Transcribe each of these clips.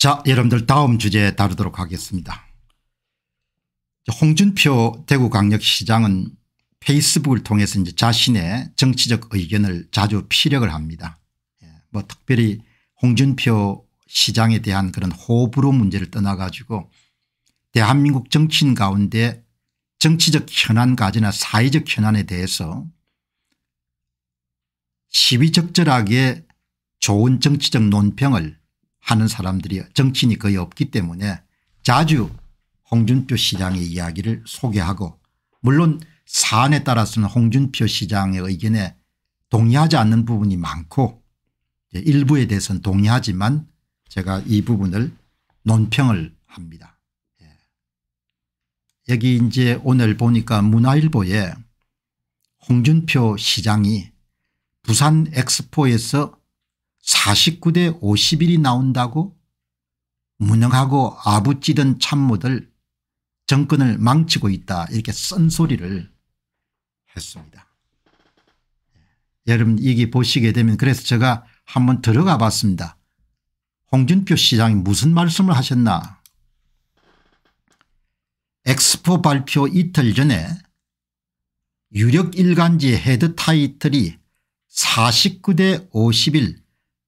자 여러분들 다음 주제 다루도록 하겠습니다. 홍준표 대구광역시장은 페이스북을 통해서 이제 자신의 정치적 의견을 자주 피력을 합니다. 예, 뭐 특별히 홍준표 시장에 대한 그런 호불호 문제를 떠나가지고 대한민국 정치인 가운데 정치적 현안가지나 사회적 현안에 대해서 시위적절하게 좋은 정치적 논평을 하는 사람들이 정치인이 거의 없기 때문에 자주 홍준표 시장의 이야기를 소개하고 물론 사안에 따라서는 홍준표 시장의 의견에 동의하지 않는 부분이 많고 일부에 대해서는 동의하지만 제가 이 부분을 논평을 합니다. 예. 여기 이제 오늘 보니까 문화일보에 홍준표 시장이 부산 엑스포에서 49대 51이 나온다고 무능하고 아부찌든 참모들 정권을 망치고 있다 이렇게 쓴소리를 했습니다. 예. 여러분 이게 보시게 되면 그래서 제가 한번 들어가 봤습니다. 홍준표 시장이 무슨 말씀을 하셨나 엑스포 발표 이틀 전에 유력 일간지 헤드 타이틀이 49대 51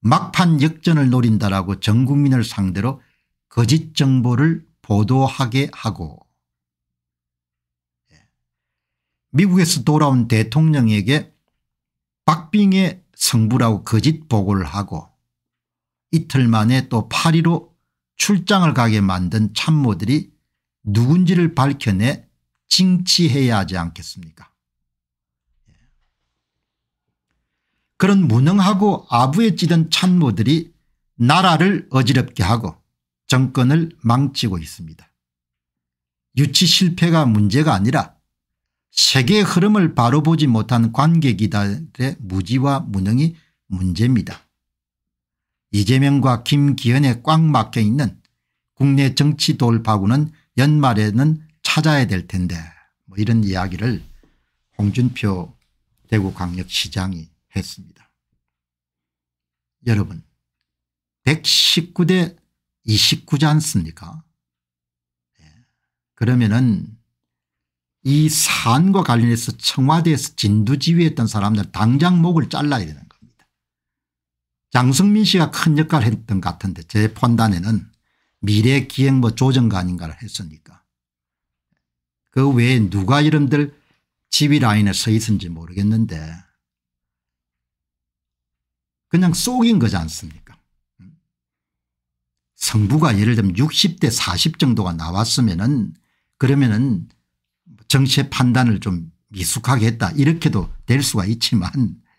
막판 역전을 노린다라고 전 국민을 상대로 거짓 정보를 보도하게 하고 예. 미국에서 돌아온 대통령에게 박빙의 성부라고 거짓 보고를 하고 이틀 만에 또 파리로 출장을 가게 만든 참모들이 누군지를 밝혀내 징치해야 하지 않겠습니까 그런 무능하고 아부에 찌든 참모들이 나라를 어지럽게 하고 정권을 망치고 있습니다. 유치 실패가 문제가 아니라 세계의 흐름을 바로 보지 못한 관객이다의 무지와 무능이 문제입니다. 이재명과 김기현에 꽉 막혀있는 국내 정치 돌파구는 연말에는 찾아야 될 텐데 뭐 이런 이야기를 홍준표 대구광역시장이 했습니다. 여러분 119대 29지 않습니까 예. 그러면은 이 사안과 관련해서 청와대에서 진두지휘했던 사람들 당장 목을 잘라야 되는 겁니다. 장성민 씨가 큰 역할을 했던 것 같은데 제 판단에는 미래기획뭐 조정관인가를 했으니까 그 외에 누가 이름들 지휘라인에 서 있는지 모르겠는데 그냥 속인 거지 않습니까 성부가 예를 들면 60대 40 정도가 나왔으면은 그러면은 정치의 판단을 좀 미숙하게 했다 이렇게도 될 수가 있지만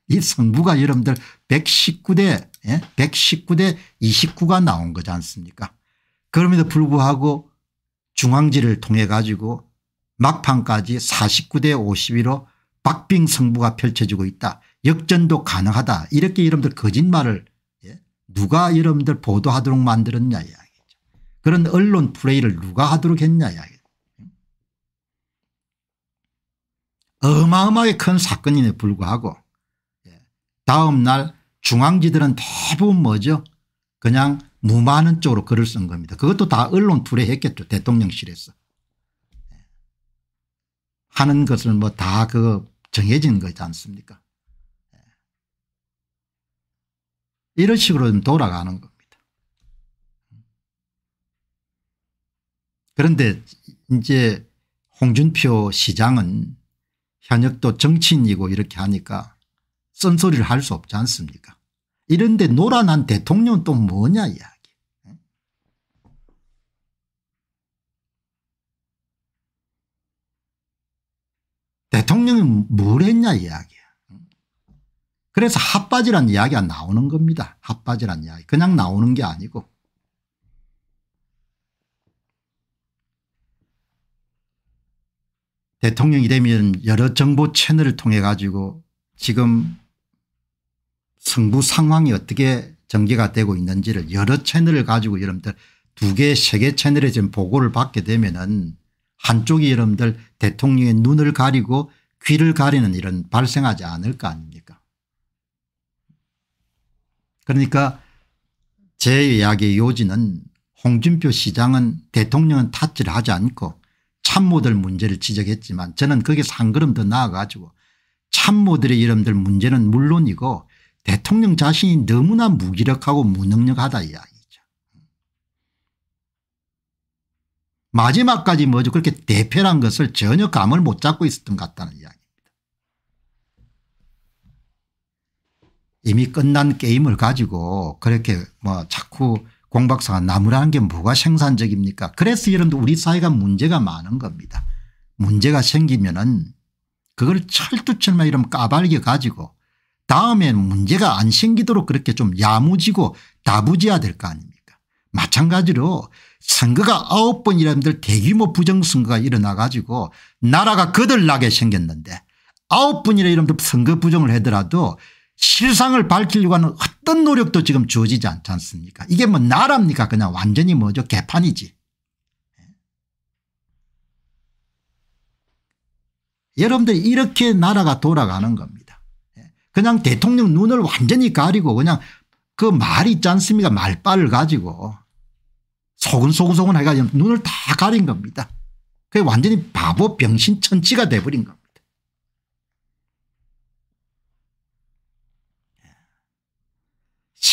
이 성부가 여러분들 119대 예? 119대 29가 나온 거지 않습니까 그럼에도 불구하고 중앙지를 통해 가지고 막판까지 49대 51로 박빙 성부가 펼쳐지고 있다. 역전도 가능하다 이렇게 여러분들 거짓말을 예? 누가 여러분들 보도하도록 만들었냐 이야기죠. 그런 언론 플레이를 누가 하도록 했냐 이야기 어마어마하게 큰 사건임에 불구하고 예. 다음 날 중앙지들은 대부분 뭐죠 그냥 무마하는 쪽으로 글을 쓴 겁니다. 그것도 다 언론 플레이했겠죠 대통령실에서. 예. 하는 것을 뭐 다 그 정해진 거지 않습니까 이런 식으로 돌아가는 겁니다. 그런데 이제 홍준표 시장은 현역도 정치인이고 이렇게 하니까 쓴소리를 할 수 없지 않습니까 이런데 노란한 대통령은 또 뭐냐 이야기 대통령이 뭘 했냐 이야기 그래서 핫바지란 이야기가 나오는 겁니다. 핫바지란 이야기. 그냥 나오는 게 아니고. 대통령이 되면 여러 정보 채널을 통해 가지고 지금 승부 상황이 어떻게 전개가 되고 있는지를 여러 채널을 가지고 여러분들 두 개, 세 개 채널에 지금 보고를 받게 되면은 한쪽이 여러분들 대통령의 눈을 가리고 귀를 가리는 일은 발생하지 않을 거 아닙니까? 그러니까 제 이야기의 요지는 홍준표 시장은 대통령은 탓질하지 않고 참모들 문제를 지적했지만 저는 거기서 한 걸음 더 나아가지고 참모들의 이름들 문제는 물론이고 대통령 자신이 너무나 무기력하고 무능력하다 이야기죠. 마지막까지 뭐죠 그렇게 대패란 것을 전혀 감을 못 잡고 있었던 것 같다는 이야기. 이미 끝난 게임을 가지고 그렇게 뭐 자꾸 공박사가 나무라는 게 뭐가 생산적입니까 그래서 여러분들 우리 사회가 문제가 많은 겁니다. 문제가 생기면은 그걸 철두철마 이름 까발게 가지고 다음엔 문제가 안 생기도록 그렇게 좀 야무지고 다부지야 될 거 아닙니까 마찬가지로 선거가 아홉 번이라면 대규모 부정선거가 일어나 가지고 나라가 거들나게 생겼는데 아홉 번이라 이러면 선거 부정을 하더라도 실상을 밝히려고 하는 어떤 노력도 지금 주어지지 않지 않습니까 이게 뭐 나랍니까 그냥 완전히 뭐죠 개판이지 예. 여러분들 이렇게 나라가 돌아가는 겁니다. 예. 그냥 대통령 눈을 완전히 가리고 그냥 그 말 있지 않습니까 말빨을 가지고 소근소근소근 해가지고 눈을 다 가린 겁니다. 그게 완전히 바보 병신 천치가 돼버린 겁니다.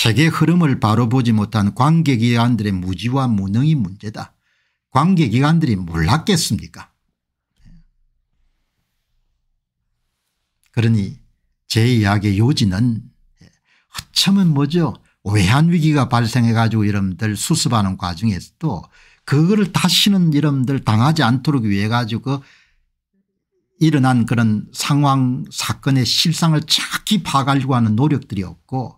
책의 흐름을 바로 보지 못한 관계기관들의 무지와 무능이 문제다. 관계기관들이 몰랐겠습니까 그러니 제 이야기의 요지는 허참은 뭐죠 외환 위기가 발생해 가지고 여러들 수습하는 과정에서도 그거를 다시는 여러들 당하지 않도록 위해 가지고 일어난 그런 상황 사건의 실상을 정히파악려고 하는 노력들이 없고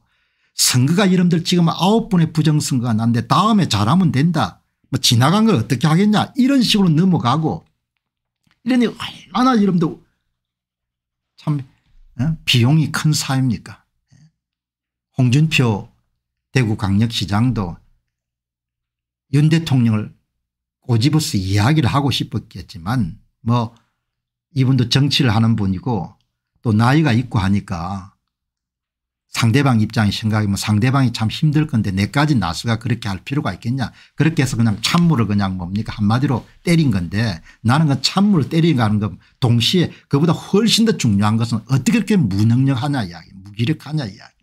선거가 이름들 지금 아홉 번의 부정선거가 난데 다음에 잘하면 된다. 뭐 지나간 걸 어떻게 하겠냐 이런 식으로 넘어가고 이러니 얼마나 이름도참 어? 비용이 큰 사입니까 홍준표 대구광역시장도 윤 대통령을 꼬집어서 이야기를 하고 싶었겠지만 뭐 이분도 정치를 하는 분이고 또 나이가 있고 하니까 상대방 입장이 생각하면 상대방이 참 힘들 건데 내까지 나스가 그렇게 할 필요가 있겠냐 그렇게 해서 그냥 찬물을 그냥 뭡니까 한마디로 때린 건데 나는 그 찬물을 때리는 건 동시에 그보다 훨씬 더 중요한 것은 어떻게 그렇게 무능력하냐 이야기 무기력하냐 이야기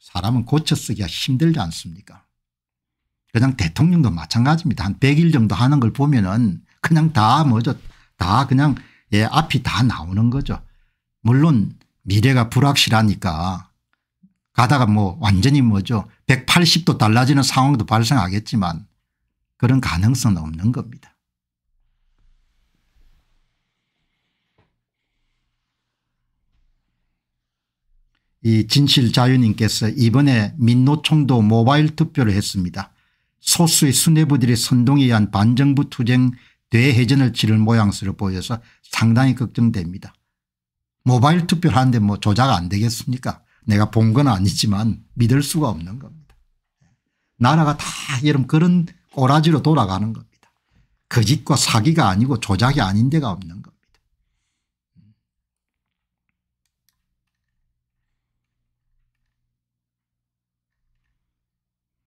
사람은 고쳐쓰기가 힘들지 않습니까 그냥 대통령도 마찬가지입니다 한 100일 정도 하는 걸 보면은 그냥 다 뭐죠 다 그냥 예, 앞이 다 나오는 거죠. 물론 미래가 불확실하니까 가다가 뭐 완전히 뭐죠 180도 달라지는 상황도 발생하겠지만 그런 가능성은 없는 겁니다. 이 진실자유님께서 이번에 민노총도 모바일 투표를 했습니다. 소수의 수뇌부들의 선동에 의한 반정부 투쟁 뇌회전을 치를 모양새로 보여서 상당히 걱정됩니다. 모바일 투표하는데 를뭐 조작 안 되겠습니까 내가 본 건 아니지만 믿을 수가 없는 겁니다. 나라가 다 여러분 그런 꼬라지로 돌아가는 겁니다. 거짓과 사기가 아니고 조작이 아닌 데가 없는 겁니다.